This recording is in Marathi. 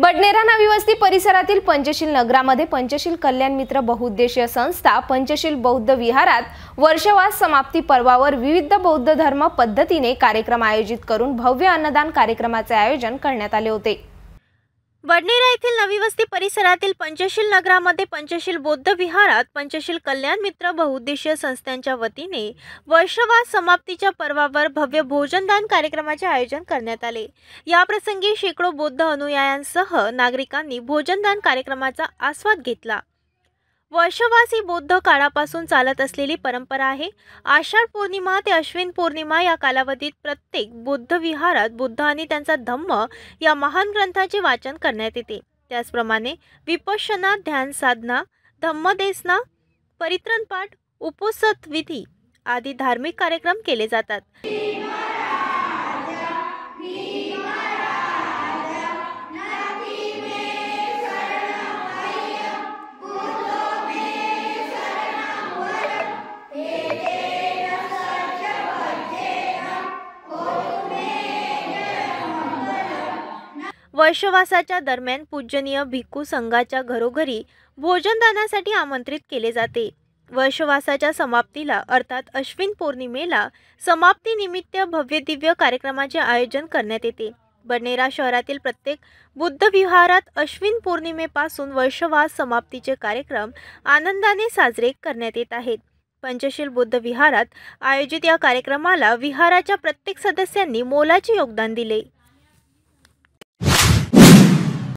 बडनेरा नवीवस्ती परिसरातील पंचशील नगरामध्ये पंचशील कल्याण मित्र बहुउद्देशीय संस्था पंचशील बौद्ध विहारात वर्षवास समाप्ती पर्वावर विविध बौद्ध धर्म पद्धतीने कार्यक्रम आयोजित करून भव्य अन्नदान कार्यक्रमाचे आयोजन करण्यात आले होते बडनेरा येथील नवी परिसरातील पंचशील नगरामध्ये पंचशील बौद्ध विहारात पंचशील कल्याण मित्र बहुउद्देशीय संस्थांच्या वतीने वर्षवास समाप्तीच्या पर्वावर भव्य भोजनदान कार्यक्रमाचे आयोजन करण्यात आले याप्रसंगी शेकडो बौद्ध अनुयायांसह नागरिकांनी भोजनदान कार्यक्रमाचा आस्वाद घेतला वर्षवास ही बौद्ध काळापासून चालत असलेली परंपरा आहे आषाढ पौर्णिमा ते अश्विन पौर्णिमा या कालावधीत प्रत्येक बौद्ध विहारात बुद्ध आणि त्यांचा धम्म या महान ग्रंथाचे वाचन करण्यात येते त्याचप्रमाणे विपशना ध्यान साधना धम्मदेसना पाठ उपोसत विधी आदी धार्मिक कार्यक्रम केले जातात वर्षवासाच्या दरम्यान पूजनीय भिक्खू संघाच्या घरोघरी भोजनदानासाठी आमंत्रित केले जाते वर्षवासाच्या समाप्तीला अर्थात अश्विन पौर्णिमेला समाप्तीनिमित्त भव्यदिव्य कार्यक्रमाचे आयोजन करण्यात येते बनेरा शहरातील प्रत्येक बुद्ध विहारात अश्विन पौर्णिमेपासून वर्षवास समाप्तीचे कार्यक्रम आनंदाने साजरे करण्यात येत आहेत पंचशील बुद्ध विहारात आयोजित या कार्यक्रमाला विहाराच्या प्रत्येक सदस्यांनी मोलाचे योगदान दिले